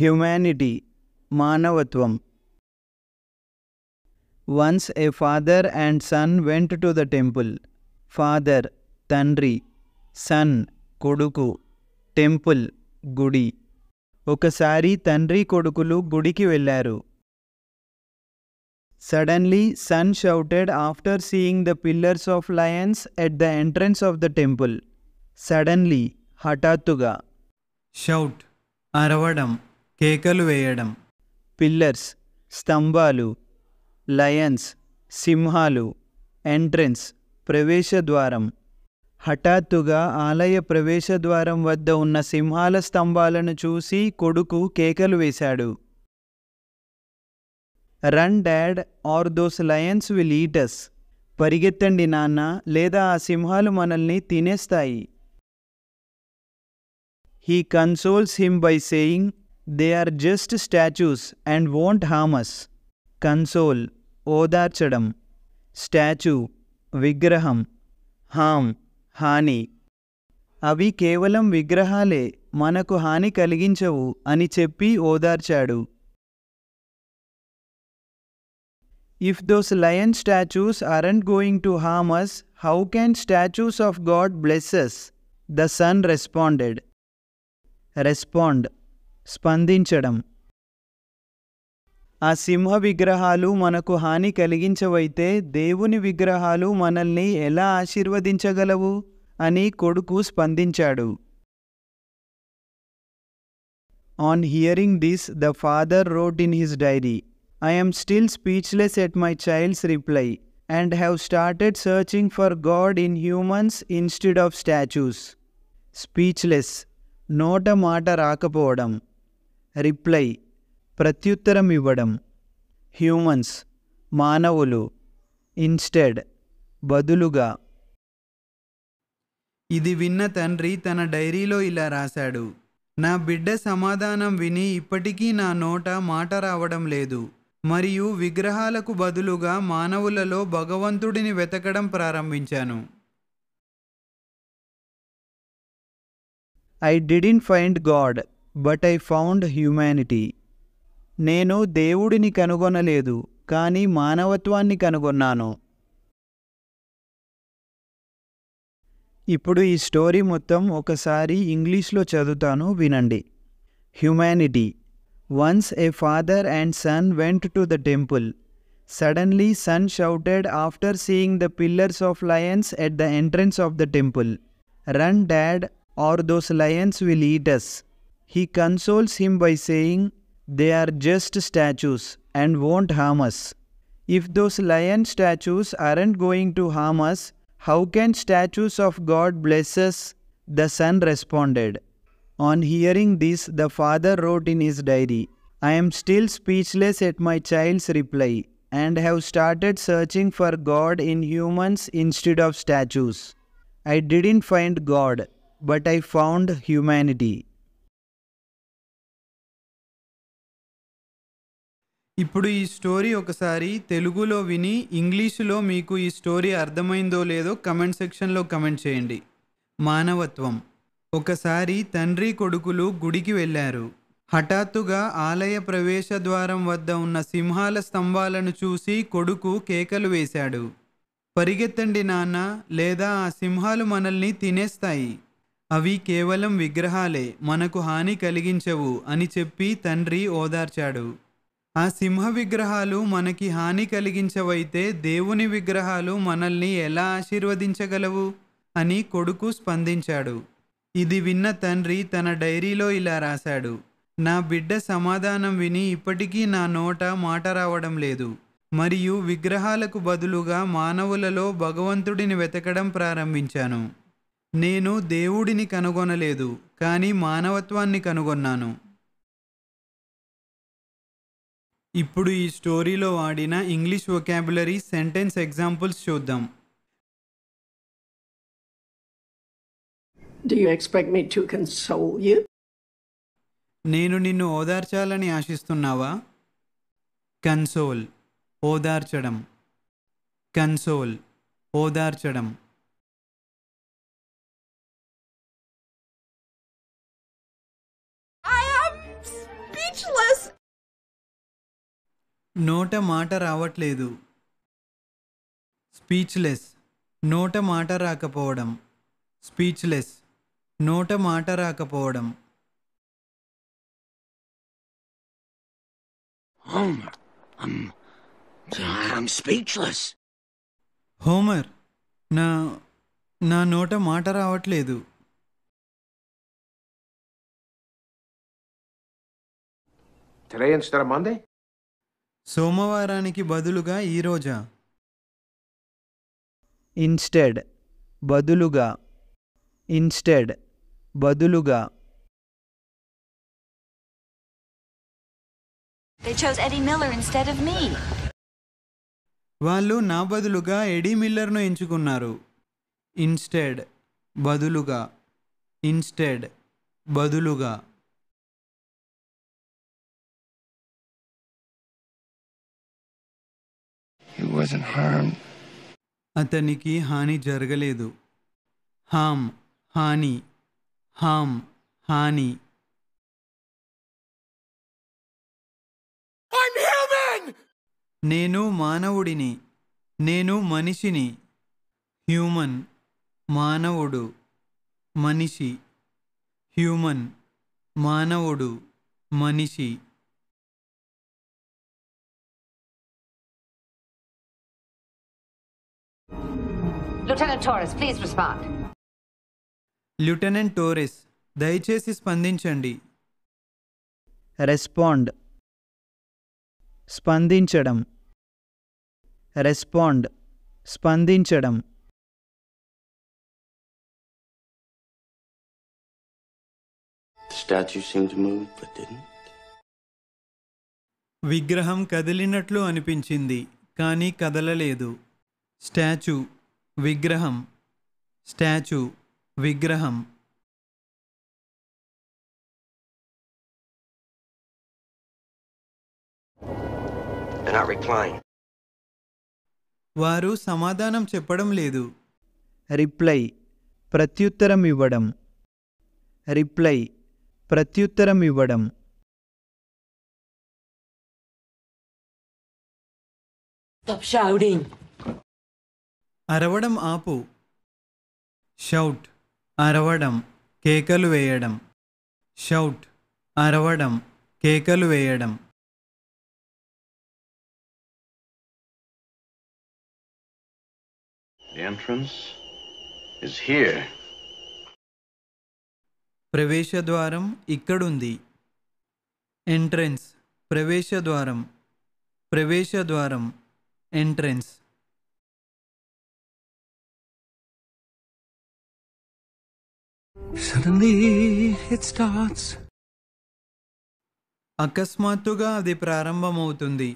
Humanity మానవత్వం once a father and son went to the temple father తండ్రి son కొడుకు temple గుడి ఒకసారి తండ్రి కొడుకులు గుడికి వెళ్ళారు suddenly son shouted after seeing the pillars of lions at the entrance of the temple suddenly హఠాత్తుగా షౌట్ అరవడం కేకలు వేయడం పిల్లర్స్ స్తంభాలు లయన్స్ సింహాలు ఎంట్రెన్స్ ప్రవేశద్వారం హఠాత్తుగా ఆలయ ప్రవేశద్వారం వద్ద ఉన్న సింహాల స్తంభాలను చూసి కొడుకు కేకలు వేశాడు run dad or those lions will eat us పరిగెత్తండి నాన్న లేదా ఆ సింహాలు మనల్ని తినేస్తాయి he consoles him by saying they are just statues and won't harm us console ఓదార్చడం స్టాచ్యూ విగ్రహం హామ్ హాని అవి కేవలం విగ్రహాలే మనకు హాని కలిగించవు అని చెప్పి ఓదార్చాడు if those lion statues aren't going to harm us how can statues of god blesses the son responded respond స్పందించడం ఆ సింహ విగ్రహాలు మనకు హాని కలిగించవైతే దేవుని విగ్రహాలు మనల్ని ఎలా ఆశీర్వదించగలవు అని కొడుకు స్పందించాడు on hearing this the father wrote in his diary I am still speechless at my child's reply and have started searching for god in humans instead of statues speechless నోట మాట రాకపోవడం రిప్లై ప్రత్యుత్తరం ఇవ్వడం హ్యూమన్స్ మానవులు instead బదులుగా ఇది విన్న తండ్రి తన డైరీలో ఇలా రాశాడు నా బిడ్డ సమాధానం విని ఇప్పటికీ నా నోట మాట రావడం లేదు మరియు విగ్రహాలకు బదులుగా మానవులలో భగవంతుడిని వెతకడం ప్రారంభించాను I didn't find god but I found humanity నేను దేవుడిని కనుగొనలేదు కానీ మానవత్వాన్ని కనుగొన్నాను ఇప్పుడు ఈ స్టోరీ మొత్తం ఒకసారి ఇంగ్లీష్లో చదువుతాను వినండి humanity once a father and son went to the temple suddenly son shouted after seeing the pillars of lions at the entrance of the temple run dad or those lions will eat us He consoles him by saying, They are just statues and won't harm us. If those lion statues aren't going to harm us, how can statues of God bless us? The son responded. On hearing this, the father wrote in his diary, I am still speechless at my child's reply and have started searching for God in humans instead of statues. I didn't find God, but I found humanity. ఇప్పుడు ఈ story ఒకసారి తెలుగులో విని ఇంగ్లీషులో మీకు ఈ story అర్థమైందో లేదో కమెంట్ సెక్షన్లో కమెంట్ చేయండి మానవత్వం ఒకసారి తండ్రి కొడుకులు గుడికి వెళ్ళారు హఠాత్తుగా ఆలయ ప్రవేశ ద్వారం వద్ద ఉన్న సింహాల స్తంభాలను చూసి కొడుకు కేకలు వేశాడు పరిగెత్తండి నాన్న లేదా ఆ సింహాలు మనల్ని తినేస్తాయి అవి కేవలం విగ్రహాలే మనకు హాని కలిగించవు అని చెప్పి తండ్రి ఓదార్చాడు ఆ సింహ విగ్రహాలు మనకి హాని కలిగించవైతే దేవుని విగ్రహాలు మనల్ని ఎలా ఆశీర్వదించగలవు అని కొడుకు స్పందించాడు ఇది విన్న తండ్రి తన డైరీలో ఇలా రాశాడు నా బిడ్డ సమాధానం విని ఇప్పటికీ నా నోట మాట రావడం లేదు మరియు విగ్రహాలకు బదులుగా మానవులలో భగవంతుడిని వెతకడం ప్రారంభించాను నేను దేవుడిని కనుగొనలేదు కానీ మానవత్వాన్ని కనుగొన్నాను ఇప్పుడు ఈ స్టోరీలో వాడిన ఇంగ్లీష్ వొకాబులరీ సెంటెన్స్ ఎగ్జాంపుల్స్ చూద్దాం Do you expect me to console you? నేను నిన్ను ఓదార్చాలని ఆశిస్తున్నావా కన్సోల్ ఓదార్చడం కన్సోల్ ఓదార్చడం I am speechless. నోట మాట రావట్లేదు స్పీచ్లెస్ నోట మాట రాకపోవడం స్పీచ్లెస్ నోట మాట రాకపోవడం హోమర్ నా నా నోట మాట రావట్లేదు Today instead of Monday? సోమవారానికి బదులుగా ఈరోజా ఇన్స్టెడ్ బదులుగా ఇన్స్టెడ్ బదులుగా వాళ్ళు నా బదులుగా ఎడీ మిల్లర్ను ఎంచుకున్నారు ఇన్స్టెడ్ బదులుగా ఇన్స్టెడ్ బదులుగా అతనికి హాని జరగలేదు హామ్ హాని హామ్ హాని నేను మానవుడిని నేను మనిషిని హ్యూమన్ మానవుడు మనిషి హ్యూమన్ మానవుడు మనిషి Lieutenant Torres, please respond. Lieutenant Torres దయచేసి స్పందించండి రెస్పాండ్ స్పందించడం రెస్పాండ్ స్పందించడం విగ్రహం కదిలినట్లు అనిపించింది కానీ కదలలేదు స్టాచ్యూ విగ్రహం స్టాచ్యూ విగ్రహం వారు సమాధానం చెప్పడం లేదు రిప్లై ప్రత్యుత్తరం ఇవ్వడం రిప్లై ప్రత్యుత్తరం ఇవ్వడం అరవడం ఆపు షౌట్ అరవడం కేకలు వేయడం షౌట్ అరవడం కేకలు వేయడం ప్రవేశద్వారం ఇక్కడుంది ఎంట్రెన్స్ ప్రవేశద్వారం ప్రవేశద్వారం ఎంట్రెన్స్ అకస్మాత్తుగా అది ప్రారంభమవుతుంది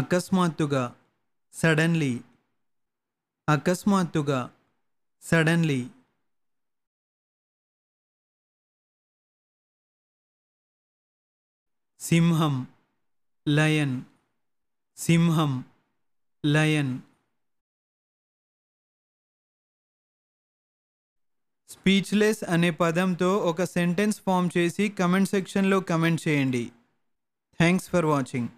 అకస్మాత్తుగా సడన్లీ అకస్మాత్తుగా సడన్లీ సింహం లయన్ సింహం లయన్ స్పీచ్లెస్ అనే పదంతో ఒక సెంటెన్స్ ఫామ్ చేసి కమెంట్ సెక్షన్లో కమెంట్ చేయండి థ్యాంక్స్ ఫర్ వాచింగ్